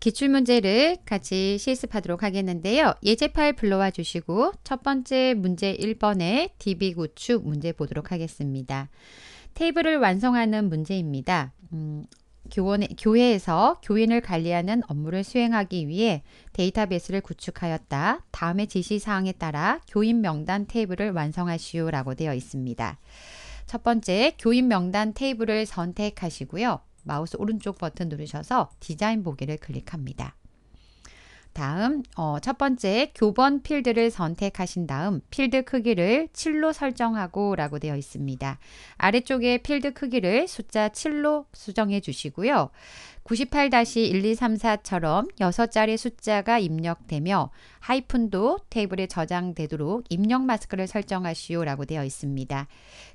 기출문제를 같이 실습하도록 하겠는데요. 예제 파일 불러와 주시고 첫 번째 문제 1번의 DB 구축 문제 보도록 하겠습니다. 테이블을 완성하는 문제입니다. 음, 교원, 교회에서 교인을 관리하는 업무를 수행하기 위해 데이터베이스를 구축하였다. 다음의 지시사항에 따라 교인 명단 테이블을 완성하시오 라고 되어 있습니다. 첫 번째 교인 명단 테이블을 선택하시고요. 마우스 오른쪽 버튼 누르셔서 디자인 보기를 클릭합니다. 다음 어, 첫 번째 교본 필드를 선택하신 다음 필드 크기를 7로 설정하고 라고 되어 있습니다. 아래쪽에 필드 크기를 숫자 7로 수정해 주시고요. 98-1234처럼 6자리 숫자가 입력되며 하이픈도 테이블에 저장되도록 입력 마스크를 설정하시오 라고 되어 있습니다.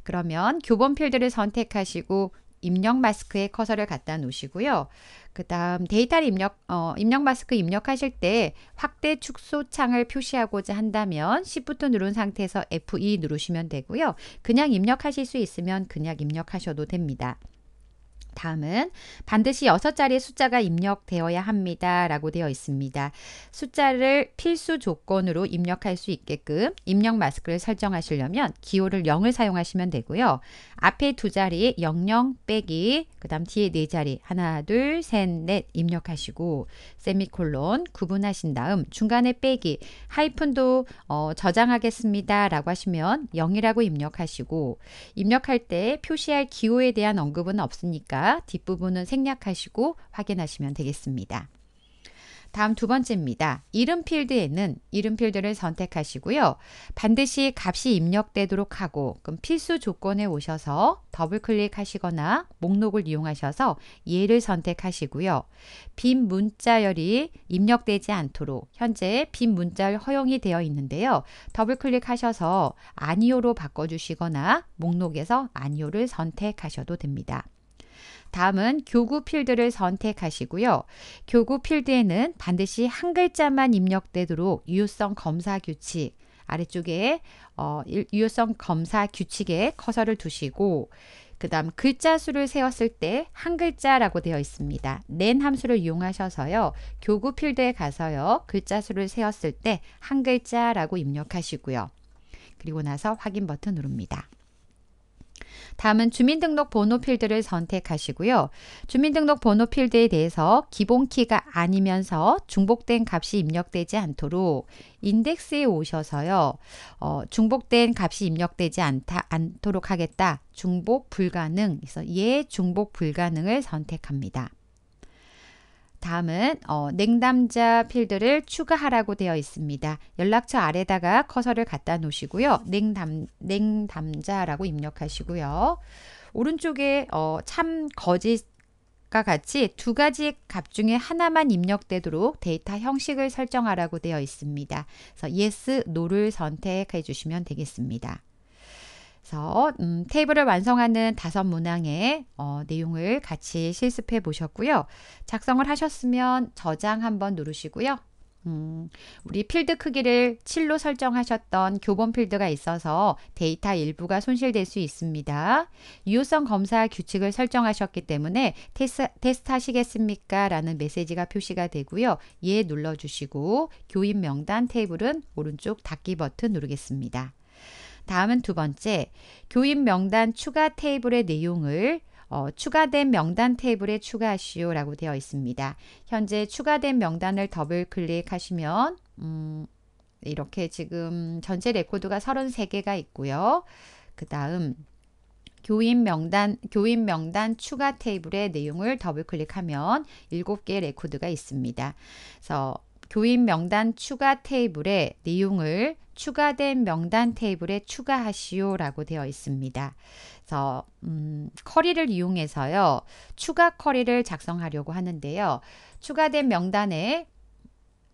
그러면 교본 필드를 선택하시고 입력 마스크에 커서를 갖다 놓으시고요. 그 다음 데이터를 입력, 어, 입력 마스크 입력하실 때 확대 축소 창을 표시하고자 한다면 Shift 누른 상태에서 F2 e 누르시면 되고요. 그냥 입력하실 수 있으면 그냥 입력하셔도 됩니다. 다음은 반드시 6자리의 숫자가 입력되어야 합니다. 라고 되어 있습니다. 숫자를 필수 조건으로 입력할 수 있게끔 입력 마스크를 설정하시려면 기호를 0을 사용하시면 되고요. 앞에 두 자리 00 빼기 그 다음 뒤에 네 자리 하나 둘 셋 넷 입력하시고 세미콜론 구분하신 다음 중간에 빼기 하이픈도 어, 저장하겠습니다. 라고 하시면 0이라고 입력하시고 입력할 때 표시할 기호에 대한 언급은 없으니까 뒷부분은 생략하시고 확인하시면 되겠습니다. 다음 두 번째입니다. 이름 필드에는 이름 필드를 선택하시고요. 반드시 값이 입력되도록 하고 그럼 필수 조건에 오셔서 더블 클릭하시거나 목록을 이용하셔서 예를 선택하시고요. 빈 문자열이 입력되지 않도록 현재 빈 문자열 허용이 되어 있는데요. 더블 클릭하셔서 아니오로 바꿔주시거나 목록에서 아니오를 선택하셔도 됩니다. 다음은 교구 필드를 선택하시고요. 교구 필드에는 반드시 한 글자만 입력되도록 유효성 검사 규칙 아래쪽에 어, 유효성 검사 규칙에 커서를 두시고 그 다음 글자 수를 세웠을 때 한 글자라고 되어 있습니다. 낸 함수를 이용하셔서요. 교구 필드에 가서요. 글자 수를 세웠을 때 한 글자라고 입력하시고요. 그리고 나서 확인 버튼 누릅니다. 다음은 주민등록번호 필드를 선택하시고요. 주민등록번호 필드에 대해서 기본키가 아니면서 중복된 값이 입력되지 않도록 인덱스에 오셔서요. 어, 중복된 값이 입력되지 않다, 않도록 하겠다. 중복 불가능. 그래서 예 중복 불가능을 선택합니다. 다음은 어, 냉담자 필드를 추가하라고 되어 있습니다. 연락처 아래다가 커서를 갖다 놓으시고요. 냉담, 냉담자라고 입력하시고요. 오른쪽에 어, 참 거짓 과 같이 두 가지 값 중에 하나만 입력되도록 데이터 형식을 설정하라고 되어 있습니다. 그래서 yes, no를 선택해 주시면 되겠습니다. 그래서 음, 테이블을 완성하는 다섯 문항의 어, 내용을 같이 실습해 보셨고요. 작성을 하셨으면 저장 한번 누르시고요. 음, 우리 필드 크기를 7로 설정하셨던 교본 필드가 있어서 데이터 일부가 손실될 수 있습니다. 유효성 검사 규칙을 설정하셨기 때문에 테스, 테스트 하시겠습니까? 라는 메시지가 표시가 되고요. 예 눌러주시고 교인 명단 테이블은 오른쪽 닫기 버튼 누르겠습니다. 다음은 두 번째, 교인 명단 추가 테이블의 내용을 어, 추가된 명단 테이블에 추가하시오 라고 되어 있습니다. 현재 추가된 명단을 더블 클릭하시면 음, 이렇게 지금 전체 레코드가 33개가 있고요. 그 다음 교인 명단, 교인 명단 추가 테이블의 내용을 더블 클릭하면 7개 레코드가 있습니다. 그래서 교인 명단 추가 테이블에 내용을 추가된 명단 테이블에 추가하시오 라고 되어 있습니다. 그래서 음, 커리를 이용해서요. 추가 커리를 작성하려고 하는데요. 추가된 명단에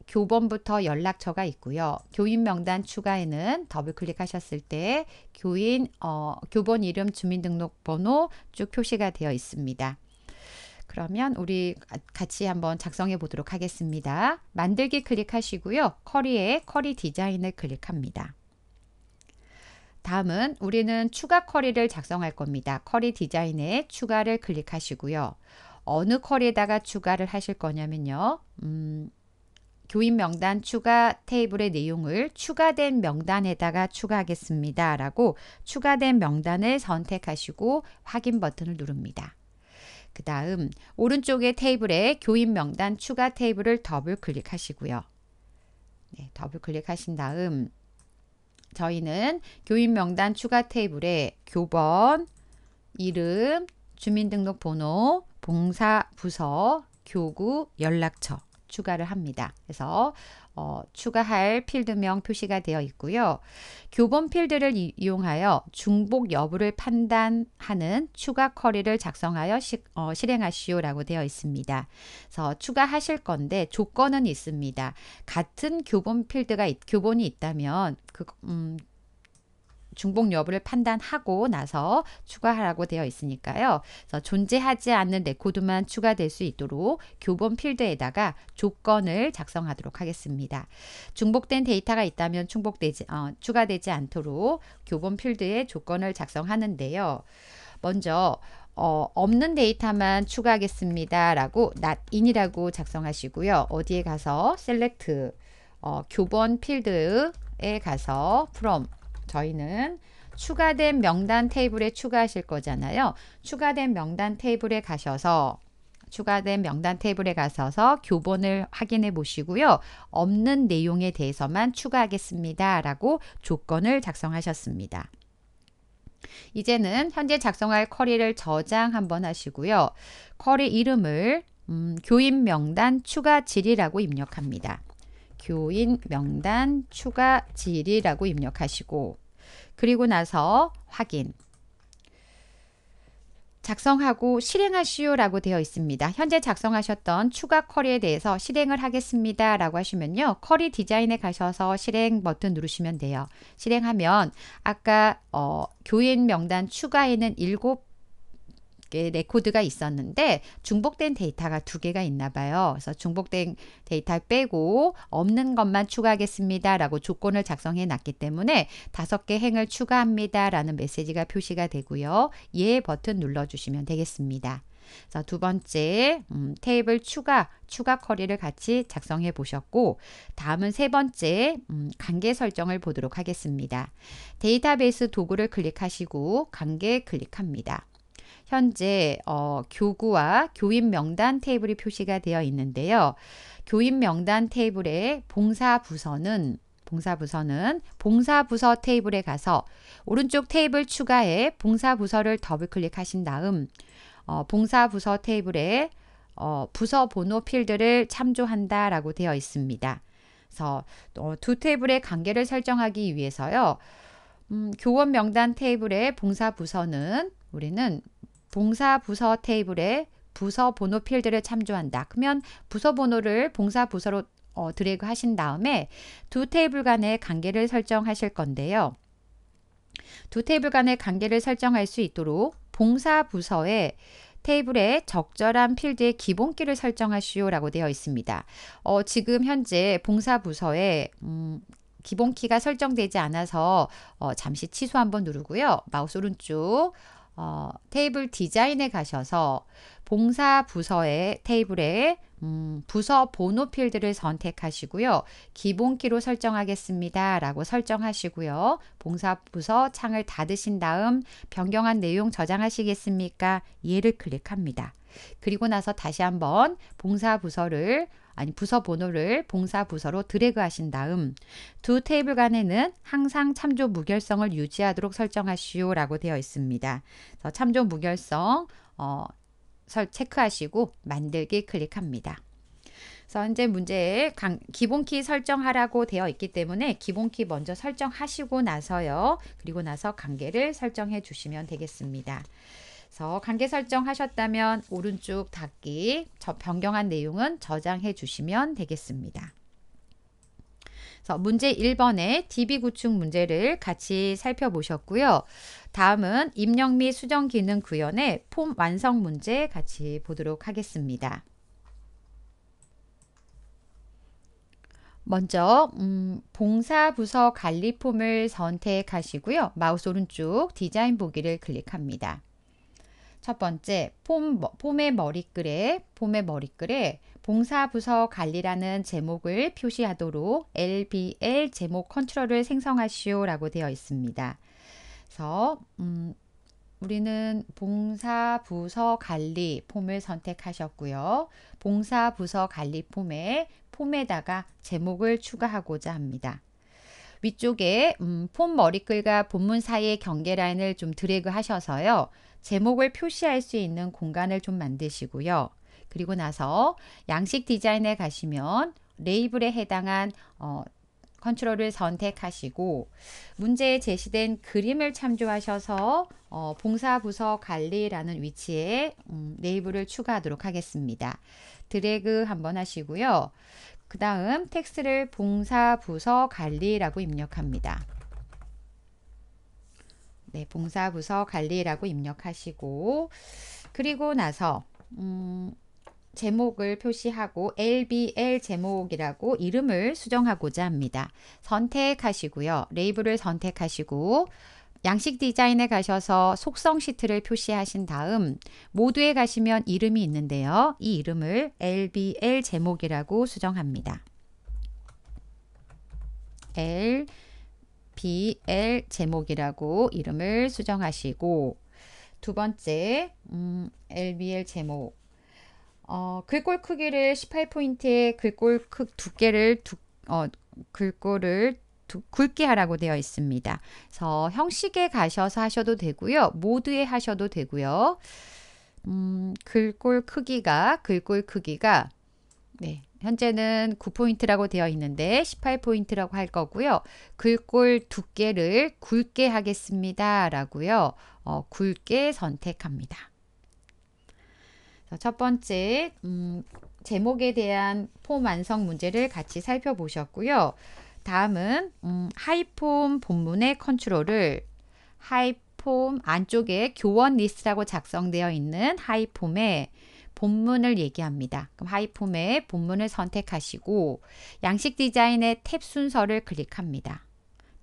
교번부터 연락처가 있고요. 교인 명단 추가에는 더블 클릭하셨을 때 교인 어, 교본 이름 주민등록번호 쭉 표시가 되어 있습니다. 그러면 우리 같이 한번 작성해 보도록 하겠습니다. 만들기 클릭하시고요. 커리에 커리 디자인을 클릭합니다. 다음은 우리는 추가 커리를 작성할 겁니다. 커리 디자인에 추가를 클릭하시고요. 어느 커리에다가 추가를 하실 거냐면요. 음, 교인 명단 추가 테이블의 내용을 추가된 명단에다가 추가하겠습니다. 라고 추가된 명단을 선택하시고 확인 버튼을 누릅니다. 그 다음 오른쪽에 테이블에 교인 명단 추가 테이블을 더블 클릭하시고요. 네, 더블 클릭하신 다음 저희는 교인 명단 추가 테이블에 교번, 이름, 주민등록번호, 봉사 부서, 교구, 연락처 추가를 합니다. 그래서 어, 추가할 필드명 표시가 되어 있고요. 교본 필드를 이, 용하여 중복 여부를 판단하는 추가 커리를 작성하여 시, 어, 실행하시오라고 되어 있습니다. 그래서 추가하실 건데 조건은 있습니다. 같은 교본 필드가 교본이 있다면 그, 음, 중복 여부를 판단하고 나서 추가하라고 되어 있으니까요. 그래서 존재하지 않는 레코드만 추가될 수 있도록 교본 필드에다가 조건을 작성하도록 하겠습니다. 중복된 데이터가 있다면 중복되지, 어, 추가되지 않도록 교본 필드에 조건을 작성하는데요. 먼저 어, 없는 데이터만 추가하겠습니다. 라고 not in이라고 작성하시고요. 어디에 가서 select 어, 교본 필드에 가서 from 저희는 추가된 명단 테이블에 추가하실 거잖아요. 추가된 명단 테이블에 가셔서 추가된 명단 테이블에 가셔서 교본을 확인해 보시고요. 없는 내용에 대해서만 추가하겠습니다. 라고 조건을 작성하셨습니다. 이제는 현재 작성할 쿼리를 저장 한번 하시고요. 쿼리 이름을 음, 교인 명단 추가 질이라고 입력합니다. 교인 명단 추가 질이라고 입력하시고 그리고 나서 확인 작성하고 실행하시오 라고 되어 있습니다. 현재 작성하셨던 추가 쿼리에 대해서 실행을 하겠습니다 라고 하시면요. 쿼리 디자인에 가셔서 실행 버튼 누르시면 돼요. 실행하면 아까 어, 교인 명단 추가에는 7 레코드가 네, 네 있었는데 중복된 데이터가 두 개가 있나 봐요. 그래서 중복된 데이터 빼고 없는 것만 추가하겠습니다. 라고 조건을 작성해 놨기 때문에 다섯 개 행을 추가합니다. 라는 메시지가 표시가 되고요. 예 버튼 눌러주시면 되겠습니다. 자, 두 번째 음, 테이블 추가, 추가 커리를 같이 작성해 보셨고 다음은 세 번째 음, 관계 설정을 보도록 하겠습니다. 데이터베이스 도구를 클릭하시고 관계 클릭합니다. 현재 어, 교구와 교인 명단 테이블이 표시가 되어 있는데요. 교인 명단 테이블의 봉사 부서는 봉사부서는 봉사부서 테이블에 가서 오른쪽 테이블 추가에 봉사부서를 더블 클릭하신 다음 어, 봉사부서 테이블에 어, 부서 번호 필드를 참조한다 라고 되어 있습니다. 그래서 어, 두 테이블의 관계를 설정하기 위해서요. 음, 교원 명단 테이블의 봉사부서는 우리는 봉사 부서 테이블에 부서 번호 필드를 참조한다. 그러면 부서 번호를 봉사 부서로 어, 드래그 하신 다음에 두 테이블 간의 관계를 설정하실 건데요. 두 테이블 간의 관계를 설정할 수 있도록 봉사 부서에 테이블에 적절한 필드의 기본키를 설정하시오 라고 되어 있습니다. 어, 지금 현재 봉사 부서에 음, 기본키가 설정되지 않아서 어, 잠시 취소 한번 누르고요. 마우스 오른쪽 어, 테이블 디자인에 가셔서 봉사 부서의 테이블에 음, 부서 번호 필드를 선택하시고요. 기본키로 설정하겠습니다. 라고 설정하시고요. 봉사 부서 창을 닫으신 다음 변경한 내용 저장하시겠습니까? 얘를 클릭합니다. 그리고 나서 다시 한번 봉사 부서를 아니 부서 번호를 봉사 부서로 드래그 하신 다음 두 테이블 간에는 항상 참조 무결성을 유지하도록 설정하시오 라고 되어 있습니다. 참조 무결성 어, 체크하시고 만들기 클릭합니다. 그래서 현재 문제에 기본키 설정하라고 되어 있기 때문에 기본키 먼저 설정하시고 나서요. 그리고 나서 관계를 설정해 주시면 되겠습니다. 그래서 관계 설정하셨다면 오른쪽 닫기 저 변경한 내용은 저장해 주시면 되겠습니다. 그래서 문제 1번의 DB 구축 문제를 같이 살펴보셨고요. 다음은 입력 및 수정 기능 구현의 폼 완성 문제 같이 보도록 하겠습니다. 먼저 음, 봉사부서 관리폼을 선택하시고요. 마우스 오른쪽 디자인 보기를 클릭합니다. 첫 번째, 폼, 폼의 머리글에, 폼의 머리글에 봉사부서 관리라는 제목을 표시하도록 LBL 제목 컨트롤을 생성하시오 라고 되어 있습니다. 그래서 음, 우리는 봉사부서 관리 폼을 선택하셨고요. 봉사부서 관리 폼에 폼에다가 제목을 추가하고자 합니다. 위쪽에 음, 폼 머리글과 본문 사이의 경계 라인을 좀 드래그 하셔서요. 제목을 표시할 수 있는 공간을 좀 만드시고요. 그리고 나서 양식 디자인에 가시면 레이블에 해당한 어, 컨트롤을 선택하시고 문제에 제시된 그림을 참조하셔서 어, 봉사부서 관리라는 위치에 음, 레이블을 추가하도록 하겠습니다. 드래그 한번 하시고요. 그 다음 텍스트를 봉사부서 관리라고 입력합니다. 네, 봉사부서 관리라고 입력하시고 그리고 나서 음, 제목을 표시하고 LBL 제목이라고 이름을 수정하고자 합니다. 선택하시고요. 레이블을 선택하시고 양식 디자인에 가셔서 속성 시트를 표시하신 다음 모두에 가시면 이름이 있는데요. 이 이름을 LBL 제목이라고 수정합니다. L BL 제목이라고 이름을 수정하시고 두 번째 음, LBL 제목 어, 글꼴 크기를 18포인트에 글꼴 크, 두께를 두, 어, 글꼴을 두, 굵게 하라고 되어 있습니다. 그래서 형식에 가셔서 하셔도 되고요. 모드에 하셔도 되고요. 음, 글꼴 크기가 글꼴 크기가 네, 현재는 9포인트라고 되어 있는데 18포인트라고 할 거고요. 글꼴 두께를 굵게 하겠습니다. 라고요. 어, 굵게 선택합니다. 첫 번째 음, 제목에 대한 폼 완성 문제를 같이 살펴보셨고요. 다음은 음, 하이폼 본문의 컨트롤을 하이폼 안쪽에 교원 리스트라고 작성되어 있는 하이폼에 본문을 얘기합니다. 그럼 하이폼의 본문을 선택하시고 양식 디자인의 탭 순서를 클릭합니다.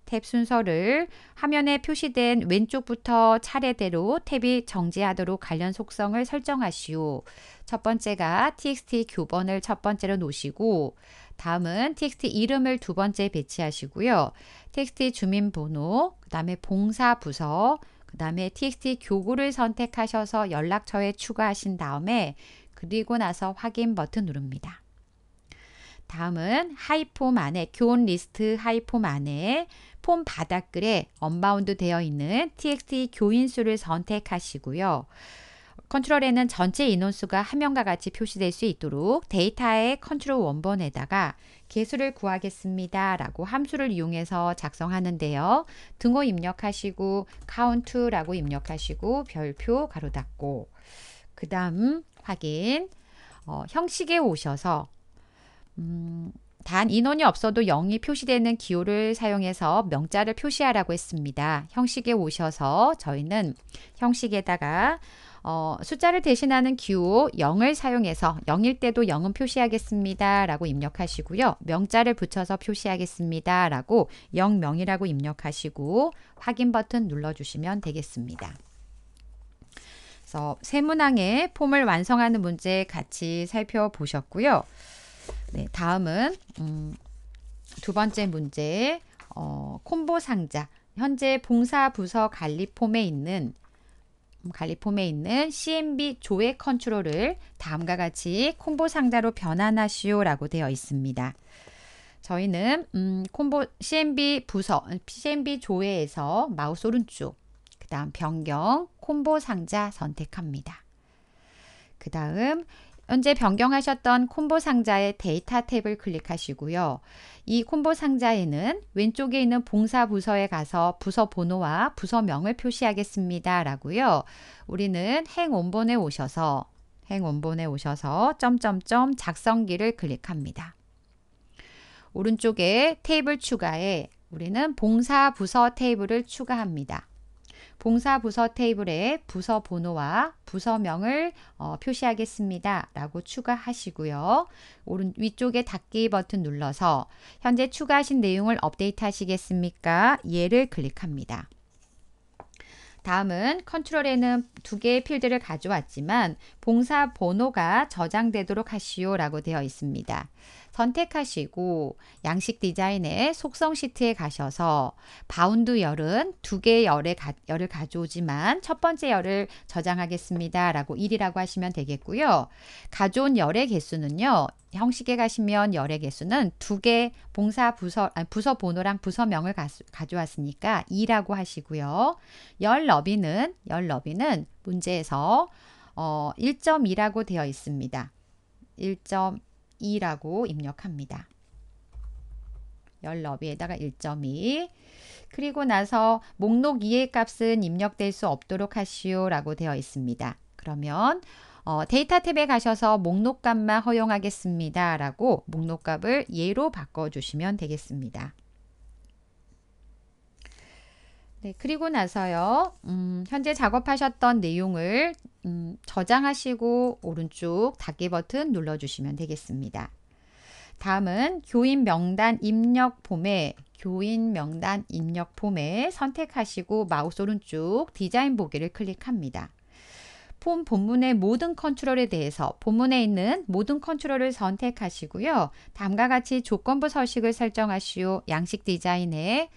탭 순서를 화면에 표시된 왼쪽부터 차례대로 탭이 정지하도록 관련 속성을 설정하시오. 첫 번째가 txt 교번을 첫 번째로 놓으시고 다음은 txt 이름을 두 번째 배치하시고요. txt 주민번호, 그 다음에 봉사 부서, 그 다음에 txt 교구를 선택하셔서 연락처에 추가하신 다음에 그리고 나서 확인 버튼 누릅니다. 다음은 하이폼 안에 교훈 리스트 하이폼 안에 폼 바닥글에 언바운드 되어 있는 txt 교인수를 선택하시고요. 컨트롤에는 전체 인원수가 한명과 같이 표시될 수 있도록 데이터의 컨트롤 원본에다가 개수를 구하겠습니다. 라고 함수를 이용해서 작성하는데요. 등호 입력하시고 count라고 입력하시고 별표 가로 닫고 그 다음 확인 어, 형식에 오셔서 음, 단 인원이 없어도 0이 표시되는 기호를 사용해서 명자를 표시하라고 했습니다. 형식에 오셔서 저희는 형식에다가 어, 숫자를 대신하는 기호 0을 사용해서 0일 때도 0은 표시하겠습니다. 라고 입력하시고요. 명자를 붙여서 표시하겠습니다. 라고 0명이라고 입력하시고 확인 버튼 눌러주시면 되겠습니다. 그래서 세문항의 폼을 완성하는 문제 같이 살펴보셨고요. 네, 다음은 음, 두 번째 문제 어, 콤보 상자 현재 봉사부서 관리폼에 있는 관리폼에 있는 CMB 조회 컨트롤을 다음과 같이 콤보 상자로 변환하시오라고 되어 있습니다. 저희는 음, 콤보 CMB 부서, CMB 조회에서 마우스 오른쪽, 그 다음 변경, 콤보 상자 선택합니다. 그 다음 현재 변경하셨던 콤보 상자의 데이터 탭을 클릭하시고요. 이 콤보 상자에는 왼쪽에 있는 봉사 부서에 가서 부서 번호와 부서명을 표시하겠습니다. 라고요. 우리는 행 원본에 오셔서 행 원본에 오셔서 점점점 작성기를 클릭합니다. 오른쪽에 테이블 추가에 우리는 봉사 부서 테이블을 추가합니다. 봉사부서 테이블에 부서 번호와 부서명을 어, 표시하겠습니다. 라고 추가하시고요. 오른 위쪽에 닫기 버튼 눌러서 현재 추가하신 내용을 업데이트 하시겠습니까? 예를 클릭합니다. 다음은 컨트롤에는 두 개의 필드를 가져왔지만 봉사 번호가 저장되도록 하시오 라고 되어 있습니다. 선택하시고 양식 디자인의 속성 시트에 가셔서 바운드 열은 두 개의 열에 가, 열을 가져오지만 첫 번째 열을 저장하겠습니다. 라고 1이라고 하시면 되겠고요. 가져온 열의 개수는요. 형식에 가시면 열의 개수는 두 개 봉사 부서 아니, 부서 번호랑 부서명을 가수, 가져왔으니까 2라고 하시고요. 열 너비는 열 너비는 문제에서 어, 1.2라고 되어 있습니다. 1. 2라고 입력합니다. 열 너비에다가 1.2 그리고 나서 목록 2의 값은 입력될 수 없도록 하시오 라고 되어 있습니다. 그러면 어, 데이터 탭에 가셔서 목록값만 허용하겠습니다 라고 목록값을 예로 바꿔주시면 되겠습니다. 네, 그리고 나서요. 음, 현재 작업하셨던 내용을 음, 저장하시고 오른쪽 닫기 버튼 눌러주시면 되겠습니다. 다음은 교인 명단 입력 폼에 교인 명단 입력 폼에 선택하시고 마우스 오른쪽 디자인 보기를 클릭합니다. 폼 본문의 모든 컨트롤에 대해서 본문에 있는 모든 컨트롤을 선택하시고요. 다음과 같이 조건부 서식을 설정하시오. 양식 디자인에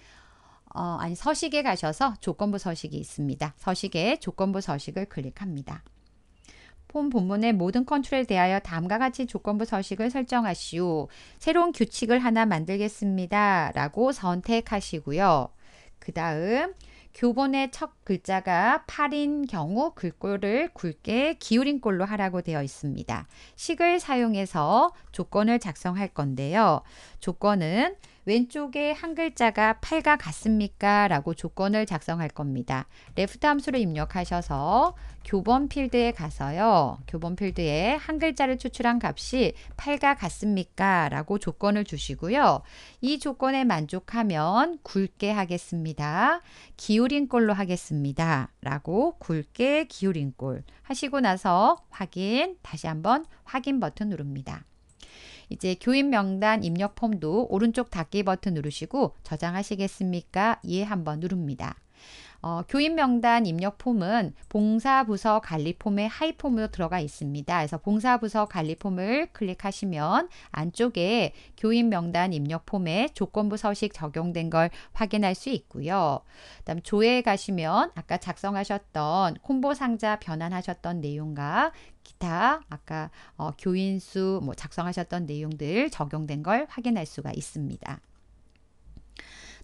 어, 아니 서식에 가셔서 조건부 서식이 있습니다. 서식에 조건부 서식을 클릭합니다. 폼 본문의 모든 컨트롤에 대하여 다음과 같이 조건부 서식을 설정하시오. 새로운 규칙을 하나 만들겠습니다. 라고 선택하시고요. 그 다음 교본의 첫 글자가 8인 경우 글꼴을 굵게 기울인 꼴로 하라고 되어 있습니다. 식을 사용해서 조건을 작성할 건데요. 조건은 왼쪽에 한 글자가 8과 같습니까? 라고 조건을 작성할 겁니다. 레프트 함수를 입력하셔서 교번 필드에 가서요. 교번 필드에 한 글자를 추출한 값이 8과 같습니까? 라고 조건을 주시고요. 이 조건에 만족하면 굵게 하겠습니다. 기울인 꼴로 하겠습니다. 라고 굵게 기울인 꼴 하시고 나서 확인 다시 한번 확인 버튼 누릅니다. 이제 교인 명단 입력 폼도 오른쪽 닫기 버튼 누르시고 저장하시겠습니까? 예 한번 누릅니다. 어, 교인 명단 입력 폼은 봉사부서 관리 폼의 하이 폼으로 들어가 있습니다. 그래서 봉사부서 관리 폼을 클릭하시면 안쪽에 교인 명단 입력 폼에 조건부 서식 적용된 걸 확인할 수 있고요. 그다음 조회 가시면 아까 작성하셨던 콤보 상자 변환하셨던 내용과 기타 아까 어, 교인수 뭐 작성하셨던 내용들 적용된 걸 확인할 수가 있습니다.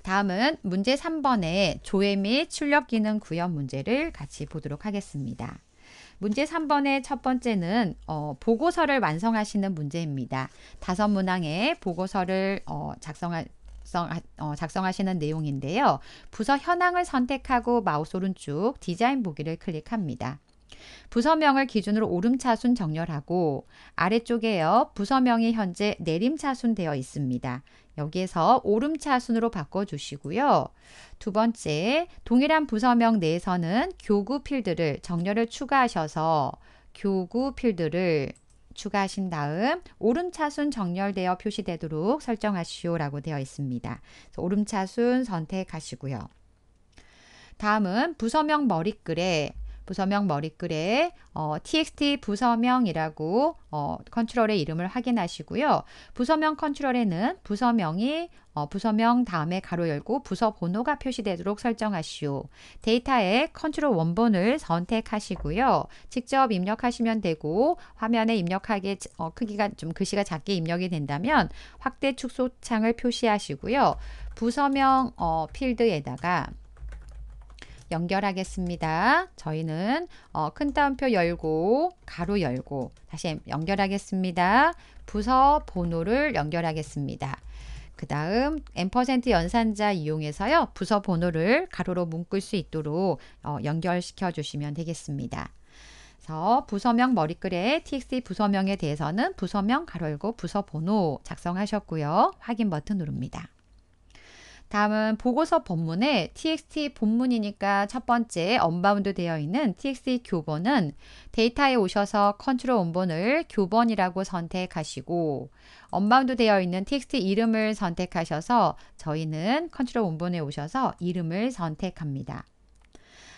다음은 문제 3번의 조회 및 출력 기능 구현 문제를 같이 보도록 하겠습니다. 문제 3번의 첫 번째는 어, 보고서를 완성하시는 문제입니다. 다섯 문항의 보고서를 어, 작성할 작성하, 어, 시는 내용인데요. 부서 현황을 선택하고 마우스 오른쪽 디자인 보기를 클릭합니다. 부서명을 기준으로 오름차순 정렬하고 아래쪽에요. 부서명이 현재 내림차순 되어 있습니다. 여기에서 오름차순으로 바꿔주시고요. 두 번째, 동일한 부서명 내에서는 교구 필드를 정렬을 추가하셔서 교구 필드를 추가하신 다음 오름차순 정렬되어 표시되도록 설정하시오라고 되어 있습니다. 오름차순 선택하시고요. 다음은 부서명 머리글에 부서명 머리글에 어, txt 부서명이라고 어, 컨트롤의 이름을 확인하시고요. 부서명 컨트롤에는 부서명이 어, 부서명 다음에 가로 열고 부서 번호가 표시되도록 설정하시오. 데이터의 컨트롤 원본을 선택하시고요. 직접 입력하시면 되고 화면에 입력하기 어, 크기가 좀 글씨가 작게 입력이 된다면 확대 축소 창을 표시하시고요. 부서명 어, 필드에다가 연결하겠습니다. 저희는 어, 큰 따옴표 열고 가로 열고 다시 연결하겠습니다. 부서 번호를 연결하겠습니다. 그 다음 엠 연산자 이용해서요. 부서 번호를 가로로 묶을 수 있도록 어, 연결시켜 주시면 되겠습니다. 그래서 부서명 머리글에 txt 부서명에 대해서는 부서명 가로 열고 부서 번호 작성하셨고요. 확인 버튼 누릅니다. 다음은 보고서 본문에 txt 본문이니까 첫 번째 언바운드 되어 있는 txt 교본은 데이터에 오셔서 컨트롤 원본을 교본이라고 선택하시고 언바운드 되어 있는 txt 이름을 선택하셔서 저희는 컨트롤 원본에 오셔서 이름을 선택합니다.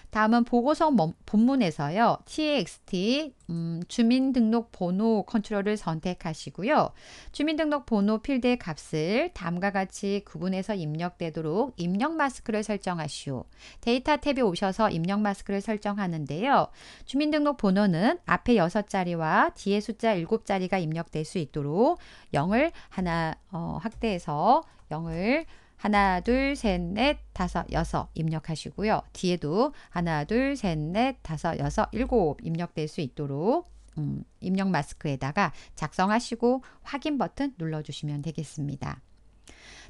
다음은 보고서 본문에서요. TXT 음, 주민등록번호 컨트롤을 선택하시고요. 주민등록번호 필드의 값을 다음과 같이 구분해서 입력되도록 입력 마스크를 설정하시오. 데이터 탭에 오셔서 입력 마스크를 설정하는데요. 주민등록번호는 앞에 6자리와 뒤에 숫자 7자리가 입력될 수 있도록 0을 하나 어, 확대해서 0을 하나, 둘, 셋, 넷, 다섯, 여섯 입력하시고요. 뒤에도 하나, 둘, 셋, 넷, 다섯, 여섯, 일곱 입력될 수 있도록 음, 입력 마스크에다가 작성하시고 확인 버튼 눌러주시면 되겠습니다.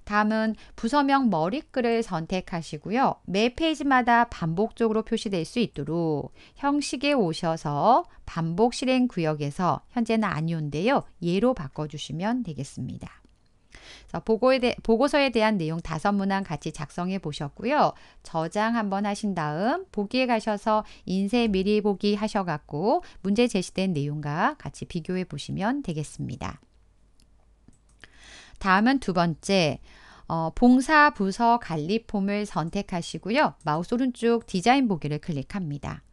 다음은 부서명 머리글을 선택하시고요. 매 페이지마다 반복적으로 표시될 수 있도록 형식에 오셔서 반복 실행 구역에서 현재는 아니온데요. 예로 바꿔주시면 되겠습니다. 자, 보고에 대, 보고서에 대한 내용 다섯 문항 같이 작성해 보셨고요. 저장 한번 하신 다음 보기에 가셔서 인쇄 미리 보기 하셔갖고 문제 제시된 내용과 같이 비교해 보시면 되겠습니다. 다음은 두 번째. 어, 봉사 부서 관리 폼을 선택하시고요. 마우스 오른쪽 디자인 보기를 클릭합니다.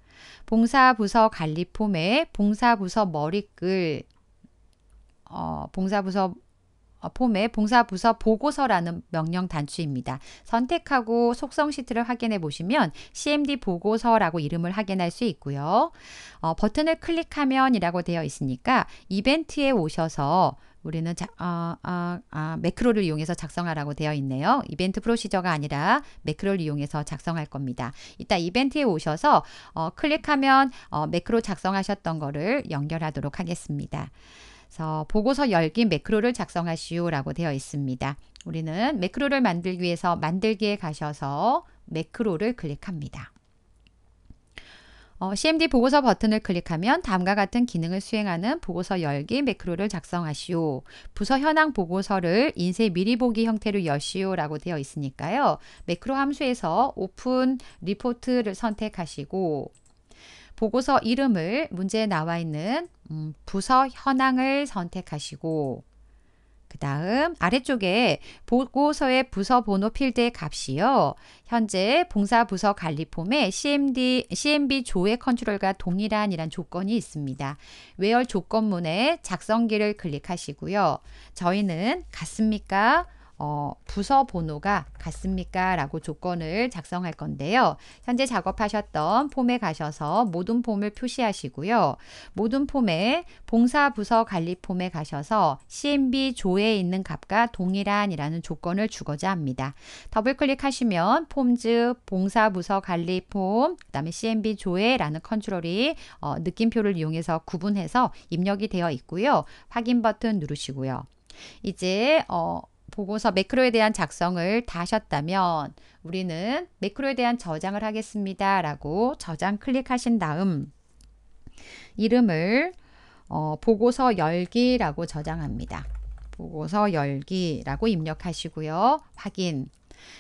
봉사 부서 관리 폼에 봉사 부서 머리글 어, 봉사 부서 어, 폼의 봉사부서 보고서라는 명령 단추입니다. 선택하고 속성 시트를 확인해 보시면 CMD 보고서라고 이름을 확인할 수 있고요. 어, 버튼을 클릭하면이라고 되어 있으니까 이벤트에 오셔서 우리는 자, 아, 아, 아, 매크로를 이용해서 작성하라고 되어 있네요. 이벤트 프로시저가 아니라 매크로를 이용해서 작성할 겁니다. 이따 이벤트에 오셔서 어, 클릭하면 어, 매크로 작성하셨던 거를 연결하도록 하겠습니다. 그래서 보고서 열기 매크로를 작성하시오라고 되어 있습니다. 우리는 매크로를 만들기 위해서 만들기에 가셔서 매크로를 클릭합니다. 어, CMD 보고서 버튼을 클릭하면 다음과 같은 기능을 수행하는 보고서 열기 매크로를 작성하시오. 부서 현황 보고서를 인쇄 미리 보기 형태로 열시오라고 되어 있으니까요. 매크로 함수에서 오픈 리포트를 선택하시고 보고서 이름을 문제에 나와 있는 음, 부서 현황을 선택하시고 그 다음 아래쪽에 보고서의 부서 번호 필드의 값이요. 현재 봉사 부서 관리 폼에 CMD, CMB 조회 컨트롤과 동일한 이란 조건이 있습니다. 외열 조건문에 작성기를 클릭하시고요. 저희는 같습니까? 어, 부서 번호가 같습니까? 라고 조건을 작성할 건데요. 현재 작업하셨던 폼에 가셔서 모든 폼을 표시하시고요. 모든 폼에 봉사 부서 관리 폼에 가셔서 CMB 조에 있는 값과 동일한이라는 조건을 주고자 합니다. 더블 클릭하시면 폼즈 봉사 부서 관리 폼, 그 다음에 CMB 조에라는 컨트롤이 어, 느낌표를 이용해서 구분해서 입력이 되어 있고요. 확인 버튼 누르시고요. 이제 어, 보고서 매크로에 대한 작성을 다 하셨다면 우리는 매크로에 대한 저장을 하겠습니다. 라고 저장 클릭하신 다음 이름을 어, 보고서 열기라고 저장합니다. 보고서 열기라고 입력하시고요. 확인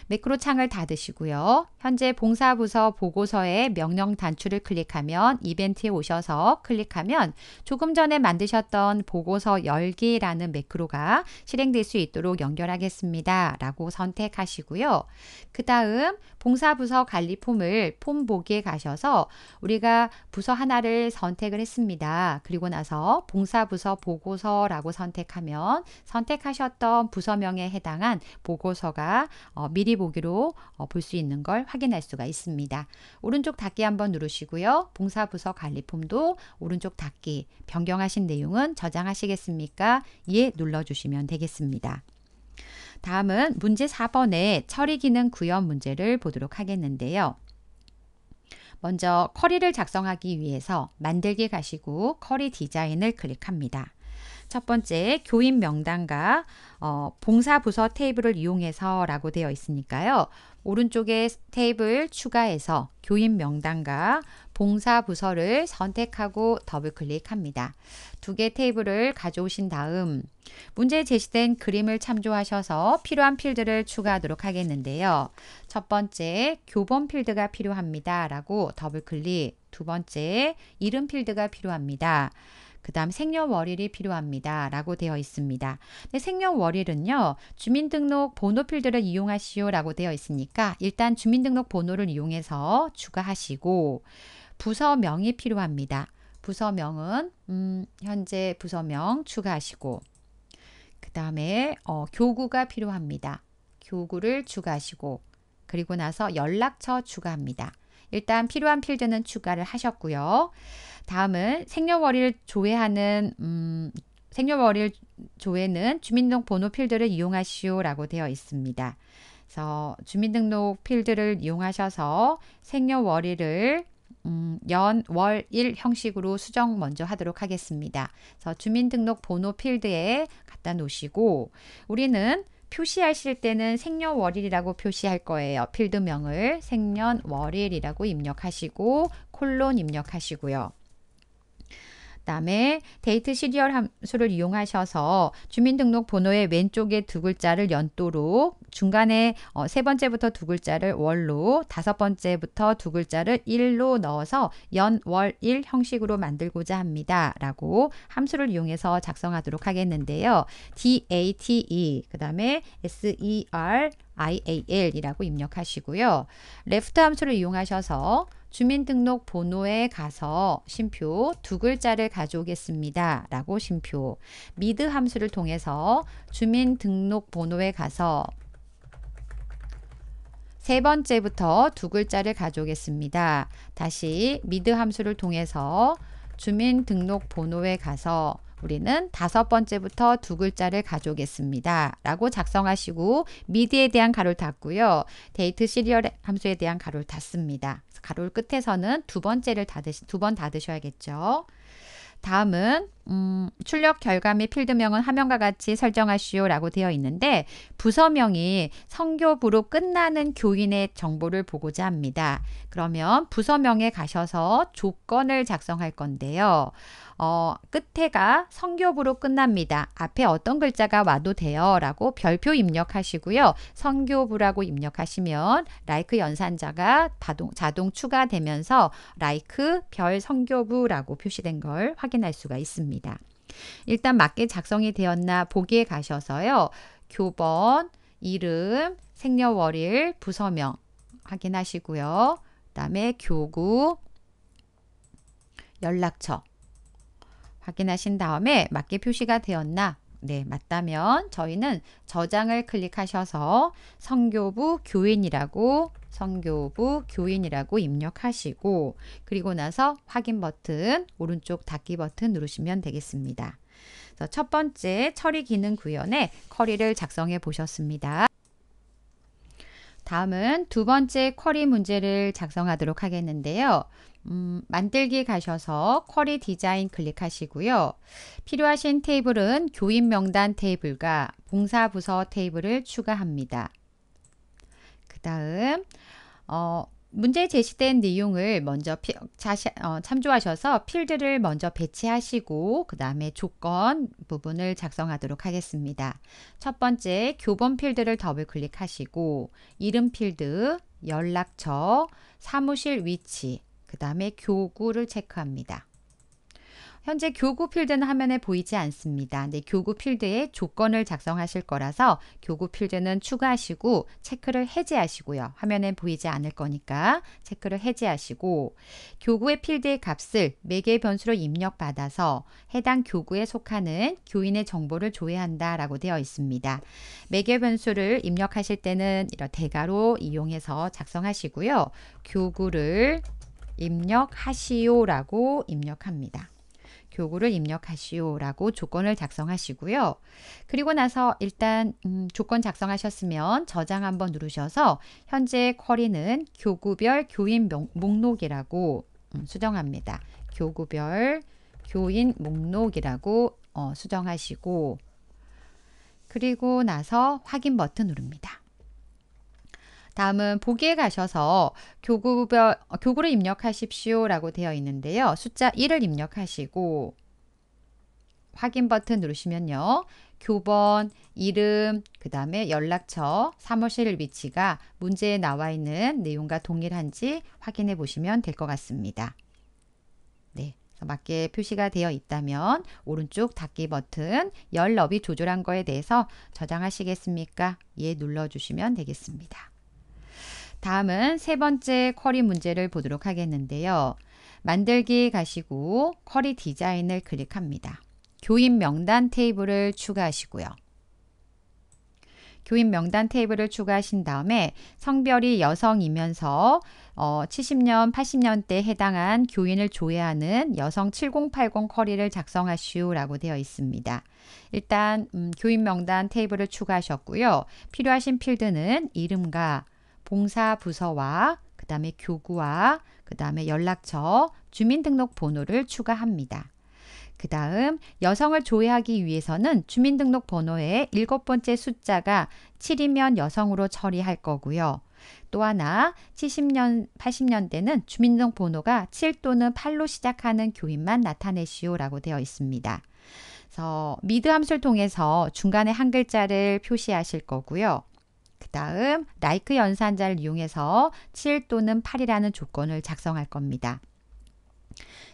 매크로 창을 닫으시고요. 현재 봉사부서 보고서의 명령 단추를 클릭하면 이벤트에 오셔서 클릭하면 조금 전에 만드셨던 보고서 열기라는 매크로가 실행될 수 있도록 연결하겠습니다. 라고 선택하시고요. 그 다음 봉사부서 관리 폼을 폼 보기에 가셔서 우리가 부서 하나를 선택을 했습니다. 그리고 나서 봉사부서 보고서라고 선택하면 선택하셨던 부서명에 해당한 보고서가 어, 미리 보기로 어, 볼수 있는 걸 확인할 수가 있습니다. 오른쪽 닫기 한번 누르시고요. 봉사부서 관리 폼도 오른쪽 닫기 변경하신 내용은 저장하시겠습니까? 예 눌러주시면 되겠습니다. 다음은 문제 4번의 처리 기능 구현 문제를 보도록 하겠는데요. 먼저 커리를 작성하기 위해서 만들기 가시고 커리 디자인을 클릭합니다. 첫 번째 교인 명단과 어, 봉사 부서 테이블을 이용해서 라고 되어 있으니까요. 오른쪽에 테이블 추가해서 교인 명단과 봉사 부서를 선택하고 더블 클릭합니다. 두 개 테이블을 가져오신 다음 문제에 제시된 그림을 참조하셔서 필요한 필드를 추가하도록 하겠는데요. 첫 번째 교본 필드가 필요합니다. 라고 더블 클릭 두 번째 이름 필드가 필요합니다. 그 다음 생년월일이 필요합니다. 라고 되어 있습니다. 근 생년월일은요. 주민등록 번호 필드를 이용하시오 라고 되어 있으니까 일단 주민등록 번호를 이용해서 추가하시고 부서명이 필요합니다. 부서명은 음, 현재 부서명 추가하시고 그 다음에 어, 교구가 필요합니다. 교구를 추가하시고 그리고 나서 연락처 추가합니다. 일단 필요한 필드는 추가를 하셨고요. 다음은 생년월일 조회하는 음, 생년월일 조회는 주민등록번호 필드를 이용하시오라고 되어 있습니다. 그래서 주민등록 필드를 이용하셔서 생년월일을 음, 연, 월, 일 형식으로 수정 먼저 하도록 하겠습니다. 그래서 주민등록 번호 필드에 갖다 놓으시고 우리는 표시하실 때는 생년월일이라고 표시할 거예요. 필드명을 생년월일이라고 입력하시고 콜론 입력하시고요. 다음에 데이트 시리얼 함수를 이용하셔서 주민등록 번호의 왼쪽에 두 글자를 연도로 중간에 어, 세 번째부터 두 글자를 월로 다섯 번째부터 두 글자를 일로 넣어서 연 월 일 형식으로 만들고자 합니다. 라고 함수를 이용해서 작성하도록 하겠는데요. date 그 다음에 ser IAL이라고 입력하시고요. 레프트 함수를 이용하셔서 주민등록번호에 가서 심표 두 글자를 가져오겠습니다. 라고 심표 미드 함수를 통해서 주민등록번호에 가서 세 번째부터 두 글자를 가져오겠습니다. 다시 미드 함수를 통해서 주민등록번호에 가서 우리는 다섯 번째부터 두 글자를 가져오겠습니다. 라고 작성하시고 미디에 대한 가로를 닫고요. 데이트 시리얼 함수에 대한 가로를 닫습니다. 가로 끝에서는 두 번째를 닫으시 두번 닫으셔야겠죠. 다음은 음, 출력 결과 및 필드명은 화면과 같이 설정하시오라고 되어 있는데 부서명이 성교부로 끝나는 교인의 정보를 보고자 합니다. 그러면 부서명에 가셔서 조건을 작성할 건데요. 어, 끝에가 성교부로 끝납니다. 앞에 어떤 글자가 와도 돼요. 라고 별표 입력하시고요. 성교부라고 입력하시면 라이크 연산자가 자동, 자동 추가되면서 라이크 별 성교부라고 표시된 걸 확인할 수가 있습니다. 됩니다. 일단 맞게 작성이 되었나 보기에 가셔서요. 교번, 이름, 생년월일, 부서명 확인하시고요. 그 다음에 교구, 연락처 확인하신 다음에 맞게 표시가 되었나 네, 맞다면 저희는 저장을 클릭하셔서 성교부 교인이라고 성교부 교인이라고 입력하시고 그리고 나서 확인 버튼 오른쪽 닫기 버튼 누르시면 되겠습니다. 첫 번째 처리 기능 구현에 커리를 작성해 보셨습니다. 다음은 두 번째 쿼리 문제를 작성하도록 하겠는데요. 음, 만들기 가셔서 쿼리 디자인 클릭하시고요. 필요하신 테이블은 교인 명단 테이블과 봉사부서 테이블을 추가합니다. 그 다음 어, 문제 제시된 내용을 먼저 피, 자시, 어, 참조하셔서 필드를 먼저 배치하시고 그 다음에 조건 부분을 작성하도록 하겠습니다. 첫 번째 교본 필드를 더블 클릭하시고 이름 필드, 연락처, 사무실 위치, 그 다음에 교구를 체크합니다. 현재 교구 필드는 화면에 보이지 않습니다. 근데 교구 필드에 조건을 작성하실 거라서 교구 필드는 추가하시고 체크를 해제하시고요. 화면에 보이지 않을 거니까 체크를 해제하시고 교구의 필드의 값을 매개의 변수로 입력받아서 해당 교구에 속하는 교인의 정보를 조회한다 라고 되어 있습니다. 매개 변수를 입력하실 때는 이런 대가로 이용해서 작성하시고요. 교구를 입력하시오라고 입력합니다. 교구를 입력하시오라고 조건을 작성하시고요. 그리고 나서 일단 음, 조건 작성하셨으면 저장 한번 누르셔서 현재 쿼리는 교구별 교인 명, 목록이라고 음, 수정합니다. 교구별 교인 목록이라고 어, 수정하시고 그리고 나서 확인 버튼 누릅니다. 다음은 보기에 가셔서 교구별, 어, 교구를 입력하십시오 라고 되어 있는데요. 숫자 1을 입력하시고 확인 버튼 누르시면요. 교번, 이름, 그 다음에 연락처, 사무실 위치가 문제에 나와 있는 내용과 동일한지 확인해 보시면 될 것 같습니다. 네. 맞게 표시가 되어 있다면 오른쪽 닫기 버튼 열 너비 조절한 거에 대해서 저장하시겠습니까? 예 눌러주시면 되겠습니다. 다음은 세 번째 쿼리 문제를 보도록 하겠는데요. 만들기 가시고 쿼리 디자인을 클릭합니다. 교인 명단 테이블을 추가하시고요. 교인 명단 테이블을 추가하신 다음에 성별이 여성이면서 어, 70년, 80년대에 해당한 교인을 조회하는 여성 7080 커리를 작성하시오라고 되어 있습니다. 일단 음, 교인 명단 테이블을 추가하셨고요. 필요하신 필드는 이름과 봉사부서와 그 다음에 교구와 그 다음에 연락처, 주민등록번호를 추가합니다. 그 다음 여성을 조회하기 위해서는 주민등록번호의 일곱 번째 숫자가 7이면 여성으로 처리할 거고요. 또 하나 70년, 80년대는 주민등록번호가 7 또는 8로 시작하는 교인만 나타내시오라고 되어 있습니다. 그래서 미드 함수를 통해서 중간에 한 글자를 표시하실 거고요. 그 다음 라이크 연산자를 이용해서 7 또는 8이라는 조건을 작성할 겁니다.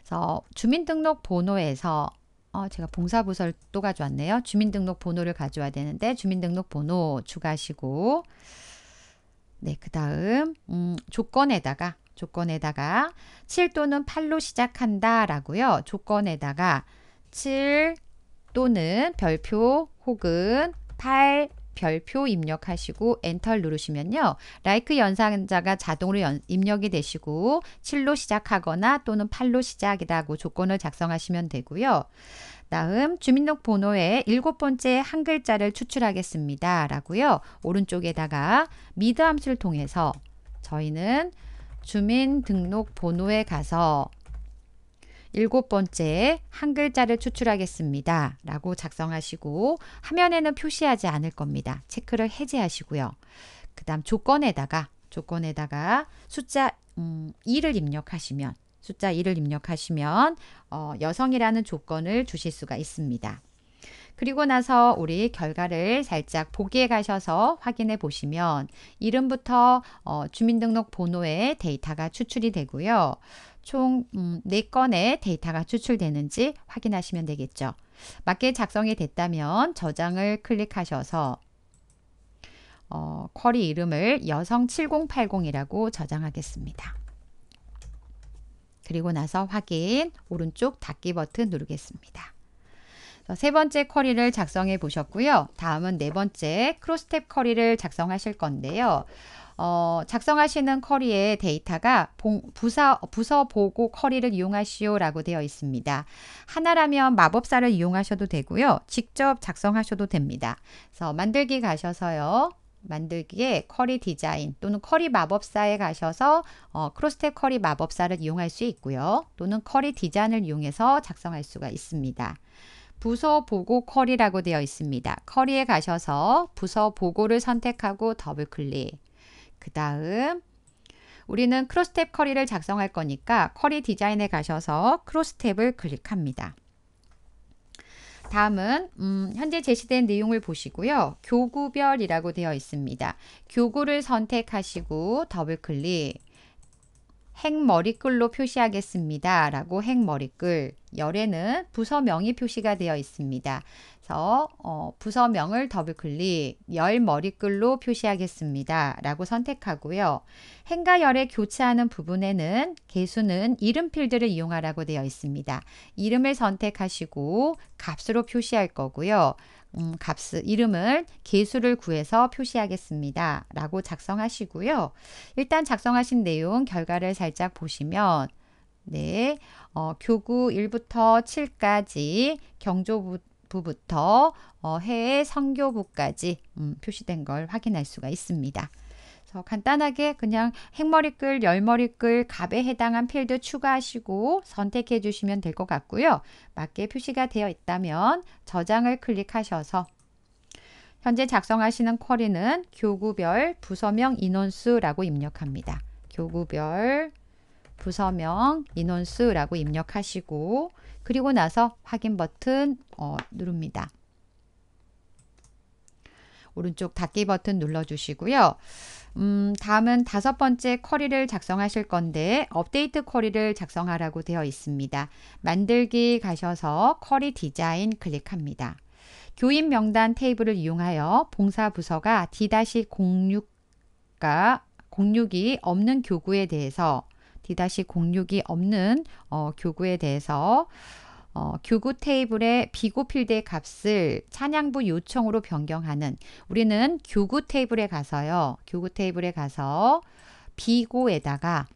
그래서 주민등록번호에서 어, 제가 봉사부서를 또 가져왔네요. 주민등록번호를 가져와야 되는데 주민등록번호 추가하시고 네, 그 다음 음, 조건에다가 조건에다가 7 또는 8로 시작한다 라고요. 조건에다가 7 또는 별표 혹은 8 별표 입력하시고 엔터를 누르시면요. 라이크 연산자가 자동으로 연, 입력이 되시고 7로 시작하거나 또는 8로 시작이라고 조건을 작성하시면 되고요. 다음 주민등록번호의 일곱 번째 한 글자를 추출하겠습니다. 라고요. 오른쪽에다가 미드 함수를 통해서 저희는 주민등록번호에 가서 일곱 번째 한 글자를 추출하겠습니다. 라고 작성하시고 화면에는 표시하지 않을 겁니다. 체크를 해제하시고요. 그 다음 조건에다가 조건에다가 숫자 음, 2를 입력하시면 숫자 2를 입력하시면 어, 여성이라는 조건을 주실 수가 있습니다. 그리고 나서 우리 결과를 살짝 보기에 가셔서 확인해 보시면 이름부터 어, 주민등록번호의 데이터가 추출이 되고요. 총 음, 4건의 데이터가 추출되는지 확인하시면 되겠죠. 맞게 작성이 됐다면 저장을 클릭하셔서 어, 쿼리 이름을 여성 7080이라고 저장하겠습니다. 그리고 나서 확인 오른쪽 닫기 버튼 누르겠습니다. 어, 세 번째 커리를 작성해 보셨고요. 다음은 네 번째 크로스탭 커리를 작성하실 건데요. 어, 작성하시는 커리의 데이터가 부서, 부서 보고 커리를 이용하시오 라고 되어 있습니다. 하나라면 마법사를 이용하셔도 되고요. 직접 작성하셔도 됩니다. 그래서 만들기 가셔서요. 만들기에 커리 디자인 또는 커리 마법사에 가셔서 어, 크로스탭 커리 마법사를 이용할 수 있고요. 또는 커리 디자인을 이용해서 작성할 수가 있습니다. 부서 보고 커리라고 되어 있습니다. 커리에 가셔서 부서 보고를 선택하고 더블 클릭. 그 다음 우리는 크로스탭 커리를 작성할 거니까 커리 디자인에 가셔서 크로스탭을 클릭합니다. 다음은 음, 현재 제시된 내용을 보시고요. 교구별이라고 되어 있습니다. 교구를 선택하시고 더블 클릭. 핵머리글로 표시하겠습니다. 라고 핵머리글 열에는 부서명이 표시가 되어 있습니다. 해서 어, 부서명을 더블 클릭, 열 머리글로 표시하겠습니다. 라고 선택하고요. 행과 열에 교체하는 부분에는 개수는 이름 필드를 이용하라고 되어 있습니다. 이름을 선택하시고 값으로 표시할 거고요. 음, 값 이름을 개수를 구해서 표시하겠습니다. 라고 작성하시고요. 일단 작성하신 내용 결과를 살짝 보시면 네, 어, 교구 1부터 7까지 경조부, 부부터 어, 해외 선교부까지 음, 표시된 걸 확인할 수가 있습니다. 그래서 간단하게 그냥 행머리글, 열머리글, 값에 해당한 필드 추가하시고 선택해 주시면 될 것 같고요. 맞게 표시가 되어 있다면 저장을 클릭하셔서 현재 작성하시는 쿼리는 교구별 부서명 인원수라고 입력합니다. 교구별 부서명 인원수라고 입력하시고 그리고 나서 확인 버튼 어, 누릅니다. 오른쪽 닫기 버튼 눌러주시고요. 음, 다음은 다섯 번째 쿼리를 작성하실 건데 업데이트 쿼리를 작성하라고 되어 있습니다. 만들기 가셔서 쿼리 디자인 클릭합니다. 교인 명단 테이블을 이용하여 봉사 부서가 D-06가 06이 없는 교구에 대해서 D-06이 없는 어, 교구에 대해서 어, 교구 테이블의 비고 필드의 값을 찬양부 요청으로 변경하는 우리는 교구 테이블에 가서요. 교구 테이블에 가서 비고에다가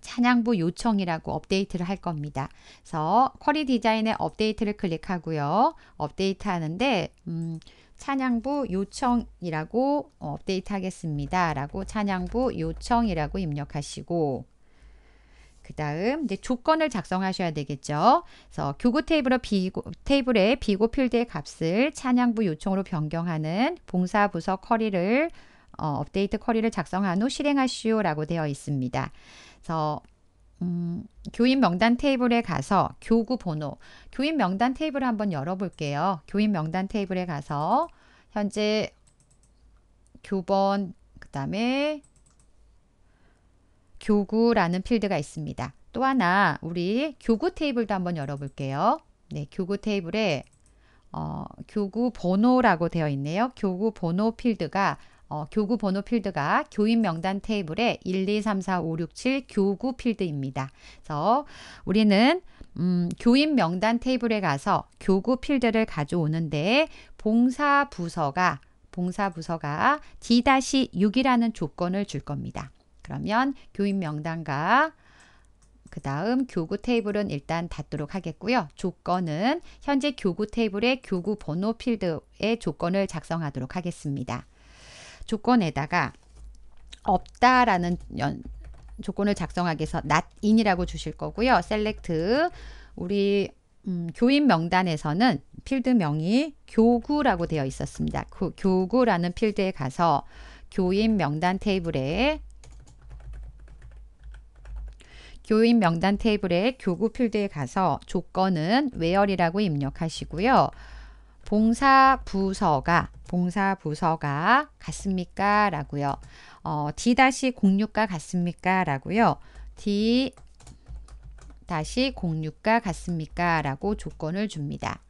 찬양부 요청이라고 업데이트를 할 겁니다. 그래서 쿼리 디자인의 업데이트를 클릭하고요. 업데이트 하는데 음, 찬양부 요청이라고 어, 업데이트 하겠습니다. 라고 찬양부 요청이라고 입력하시고 그 다음 이제 조건을 작성하셔야 되겠죠. 그래서 교구 테이블로 비고, 테이블의 비고 필드의 값을 찬양부 요청으로 변경하는 봉사 부서 커리를 어, 업데이트 커리를 작성한 후 실행하시오라고 되어 있습니다. 그래서 음, 교인 명단 테이블에 가서 교구 번호, 교인 명단 테이블을 한번 열어볼게요. 교인 명단 테이블에 가서 현재 교번, 그 다음에 교구라는 필드가 있습니다. 또 하나 우리 교구 테이블도 한번 열어볼게요. 네, 교구 테이블에 어, 교구 번호라고 되어 있네요. 교구 번호 필드가 어, 교구 번호 필드가 교인 명단 테이블에 1, 2, 3, 4, 5, 6, 7 교구 필드입니다. 그래서 우리는 음, 교인 명단 테이블에 가서 교구 필드를 가져오는데 봉사 부서가 봉사 부서가 D-6이라는 조건을 줄 겁니다. 그러면 교인 명단과 그 다음 교구 테이블은 일단 닫도록 하겠고요. 조건은 현재 교구 테이블의 교구 번호 필드의 조건을 작성하도록 하겠습니다. 조건에다가 없다라는 연, 조건을 작성하기 위해서 not in이라고 주실 거고요. select 우리 음, 교인 명단에서는 필드명이 교구라고 되어 있었습니다. 그, 교구라는 필드에 가서 교인 명단 테이블에 교인 명단 테이블의 교구 필드에 가서 조건은 외열이라고 입력하시고요. 봉사 부서가 봉사 부서가 같습니까? 라고요. 어, D-06과 같습니까? 라고요. D-06과 같습니까? 라고 조건을 줍니다.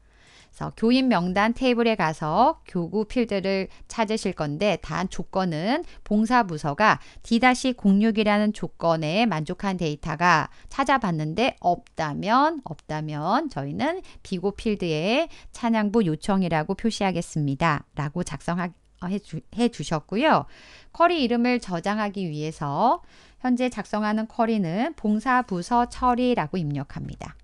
그래서 교인 명단 테이블에 가서 교구 필드를 찾으실 건데 단 조건은 봉사부서가 D-06이라는 조건에 만족한 데이터가 찾아봤는데 없다면 없다면 저희는 비고 필드에 찬양부 요청이라고 표시하겠습니다. 라고 작성 해주, 셨고요커리 이름을 저장하기 위해서 현재 작성하는 커리는 봉사부서 처리라고 입력합니다.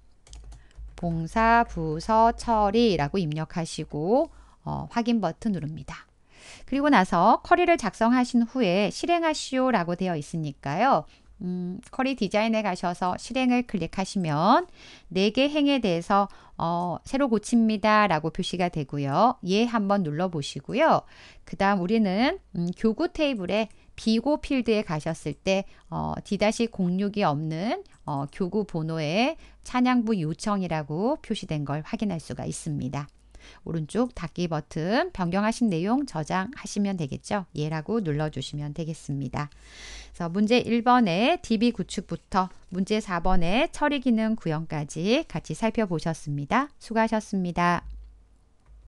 봉사 부서 처리라고 입력하시고 어, 확인 버튼 누릅니다. 그리고 나서 커리를 작성하신 후에 실행하시오라고 되어 있으니까요. 음, 커리 디자인에 가셔서 실행을 클릭하시면 4개 행에 대해서 어, 새로 고칩니다 라고 표시가 되고요. 예 한번 눌러보시고요. 그 다음 우리는 음, 교구 테이블에 비고 필드에 가셨을 때 어, D-06이 없는 어, 교구 번호에 찬양부 요청이라고 표시된 걸 확인할 수가 있습니다. 오른쪽 닫기 버튼 변경하신 내용 저장하시면 되겠죠. 예라고 눌러주시면 되겠습니다. 그래서 문제 1번의 DB 구축부터 문제 4번의 처리 기능 구현까지 같이 살펴보셨습니다. 수고하셨습니다.